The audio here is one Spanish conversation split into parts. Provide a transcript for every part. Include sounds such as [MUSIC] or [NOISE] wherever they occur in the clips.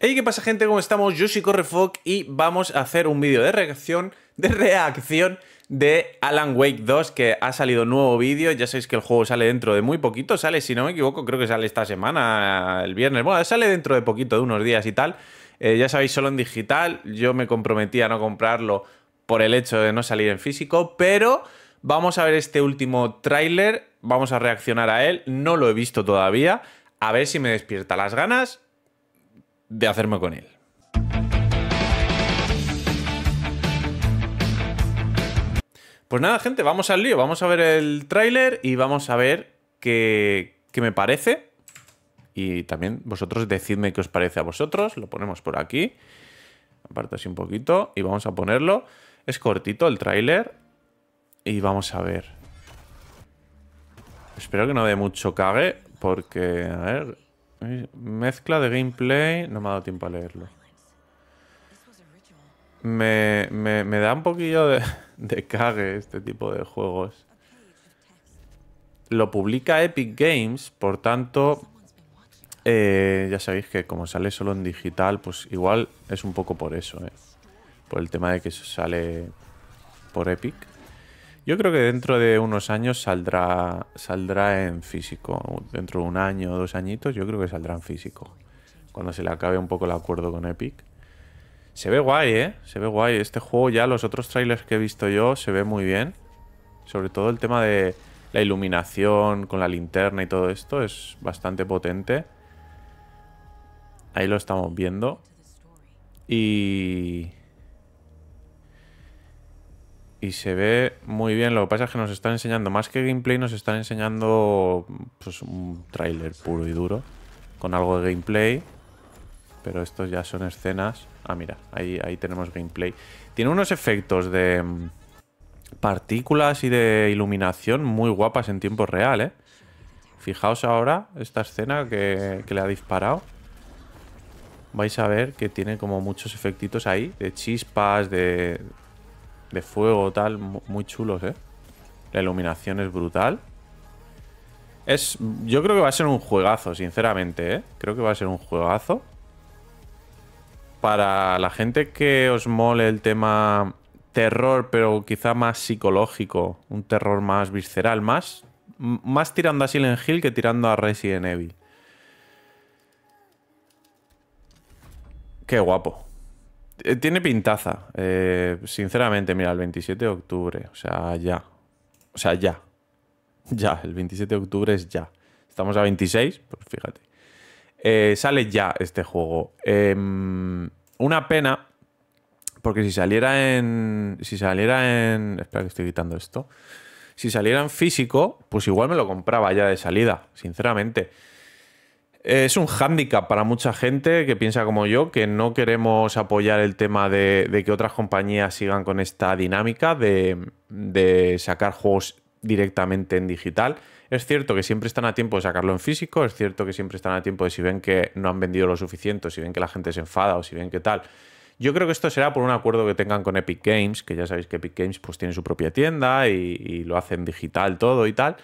Hey, ¿qué pasa gente? ¿Cómo estamos? Yo soy Correfoc y vamos a hacer un vídeo de reacción, de reacción de Alan Wake 2, que ha salido nuevo vídeo. Ya sabéis que el juego sale dentro de muy poquito, sale, si no me equivoco, creo que sale esta semana, el viernes. Bueno, sale dentro de poquito, de unos días y tal. Eh, ya sabéis, solo en digital. Yo me comprometí a no comprarlo por el hecho de no salir en físico, pero vamos a ver este último tráiler, vamos a reaccionar a él. No lo he visto todavía. A ver si me despierta las ganas de hacerme con él. Pues nada, gente, vamos al lío. Vamos a ver el tráiler y vamos a ver qué, qué me parece. Y también vosotros decidme qué os parece a vosotros. Lo ponemos por aquí. Aparto así un poquito y vamos a ponerlo. Es cortito el tráiler. Y vamos a ver. Espero que no dé mucho cague porque... A ver, Mezcla de gameplay. No me ha dado tiempo a leerlo. Me, da un poquillo de, de cague este tipo de juegos. Lo publica Epic Games, por tanto, eh, ya sabéis que como sale solo en digital, pues igual es un poco por eso, ¿eh? por el tema de que sale por Epic. Yo creo que dentro de unos años saldrá, saldrá en físico. Dentro de un año o dos añitos, yo creo que saldrá en físico. Cuando se le acabe un poco el acuerdo con Epic. Se ve guay, ¿eh? Se ve guay. Este juego ya, los otros trailers que he visto yo, se ve muy bien. Sobre todo el tema de la iluminación con la linterna y todo esto es bastante potente. Ahí lo estamos viendo. Y y se ve muy bien. Lo que pasa es que nos están enseñando, más que gameplay, nos están enseñando pues, un tráiler puro y duro, con algo de gameplay. Pero estos ya son escenas. Ah, mira, ahí, ahí tenemos gameplay. Tiene unos efectos de mm, partículas y de iluminación muy guapas en tiempo real, ¿eh? Fijaos ahora esta escena que, que le ha disparado. Vais a ver que tiene como muchos efectitos ahí, de chispas, de de fuego, tal, muy chulos, ¿eh? La iluminación es brutal. Es, yo creo que va a ser un juegazo, sinceramente, ¿eh? Creo que va a ser un juegazo. Para la gente que os mole el tema terror, pero quizá más psicológico, un terror más visceral, más, más tirando a Silent Hill que tirando a Resident Evil. Qué guapo. Eh, tiene pintaza. Eh, sinceramente, mira, el 27 de octubre. O sea, ya. O sea, ya. [LAUGHS] Ya, el 27 de octubre es ya. Estamos a 26, pues fíjate. Eh, sale ya este juego. Em, una pena, porque si saliera en. Si saliera en. Espera que estoy quitando esto. Si saliera en físico, pues igual me lo compraba ya de salida, sinceramente. Eh, es un hándicap para mucha gente que piensa como yo, que no queremos apoyar el tema de, que otras compañías sigan con esta dinámica de, sacar juegos directamente en digital. Es cierto que siempre están a tiempo de sacarlo en físico, es cierto que siempre están a tiempo de si ven que no han vendido lo suficiente, si ven que la gente se enfada, o si ven que tal. Yo creo que esto será por un acuerdo que tengan con Epic Games, que ya sabéis que Epic Games pues tiene su propia tienda y, y lo hacen digital todo y tal.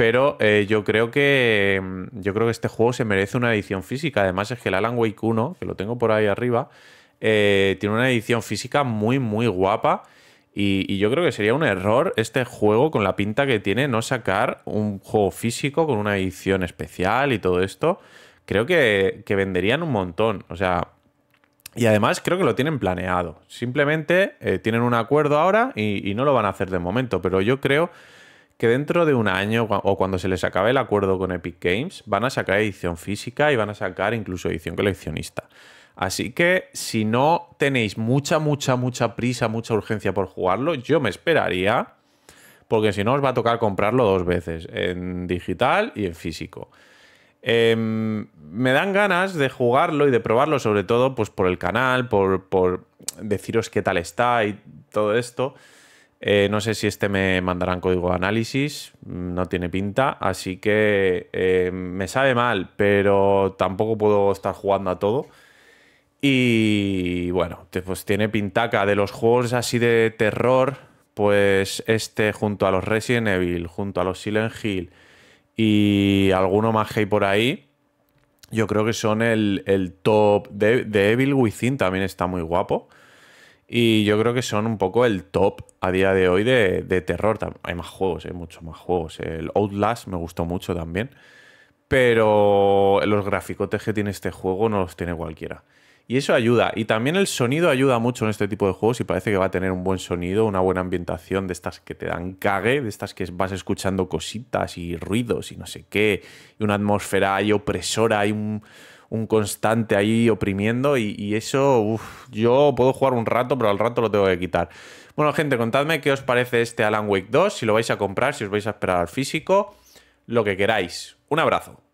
Pero eh, yo creo que mm, yo creo que este juego se merece una edición física. Además, es que el Alan Wake 1, que lo tengo por ahí arriba, eh, tiene una edición física muy, muy guapa. Y, yo creo que sería un error este juego con la pinta que tiene no sacar un juego físico con una edición especial y todo esto. Creo que, venderían un montón. O sea, y además creo que lo tienen planeado. Simplemente eh, tienen un acuerdo ahora y no lo van a hacer de momento. Pero yo creo que dentro de un año o cuando se les acabe el acuerdo con Epic Games, van a sacar edición física y van a sacar incluso edición coleccionista. Así que si no tenéis mucha, mucha, mucha prisa, mucha urgencia por jugarlo, yo me esperaría, porque si no os va a tocar comprarlo dos veces, en digital y en físico. Em, me dan ganas de jugarlo y de probarlo, sobre todo pues, por el canal, por, por deciros qué tal está y todo esto. Eh, no sé si este me mandarán código de análisis, mm, no tiene pinta, así que eh, me sabe mal, pero tampoco puedo estar jugando a todo. Y bueno, pues tiene pintaca de los juegos así de terror, pues este junto a los Resident Evil, junto a los Silent Hill y alguno más hay por ahí, yo creo que son el, top de, de Evil Within, también está muy guapo. Y yo creo que son un poco el top a día de hoy de, terror. Hay más juegos, hay ¿eh? muchos más juegos. El Outlast me gustó mucho también. Pero los graficotes que tiene este juego no los tiene cualquiera. Y eso ayuda. Y también el sonido ayuda mucho en este tipo de juegos y parece que va a tener un buen sonido, una buena ambientación de estas que te dan cague, de estas que vas escuchando cositas y ruidos y no sé qué, y una atmósfera ahí opresora, hay un, un constante ahí oprimiendo y, eso, uff, yo puedo jugar un rato, pero al rato lo tengo que quitar. Bueno, gente, contadme qué os parece este Alan Wake 2, si lo vais a comprar, si os vais a esperar al físico, lo que queráis. Un abrazo.